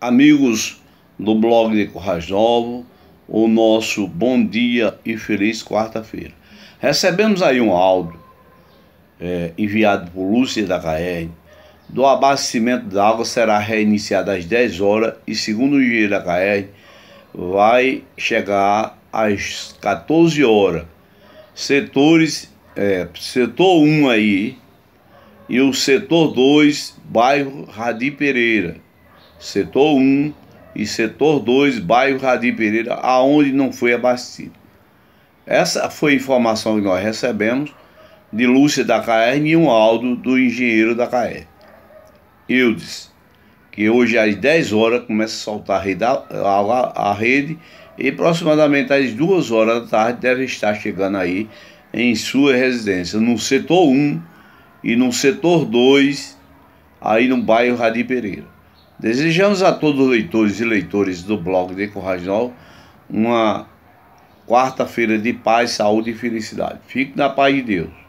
Amigos do blog de Corrais Novo, o nosso bom dia e feliz quarta-feira. Recebemos aí um áudio é, enviado por Lúcia da KR do abastecimento da água será reiniciado às 10 horas e, segundo o engenheiro da KR, vai chegar às 14 horas. Setores, é, setor 1 aí e o setor 2, bairro Radi Pereira setor 1 e setor 2, bairro Radim Pereira, aonde não foi abastecido. Essa foi a informação que nós recebemos de Lúcia da CAER e um áudio do engenheiro da CAER. Eudes, que hoje às 10 horas começa a soltar a rede e aproximadamente às 2 horas da tarde deve estar chegando aí em sua residência, no setor 1 e no setor 2, aí no bairro Radim Pereira. Desejamos a todos os leitores e leitores do blog de Corrajol uma quarta-feira de paz, saúde e felicidade. Fique na paz de Deus.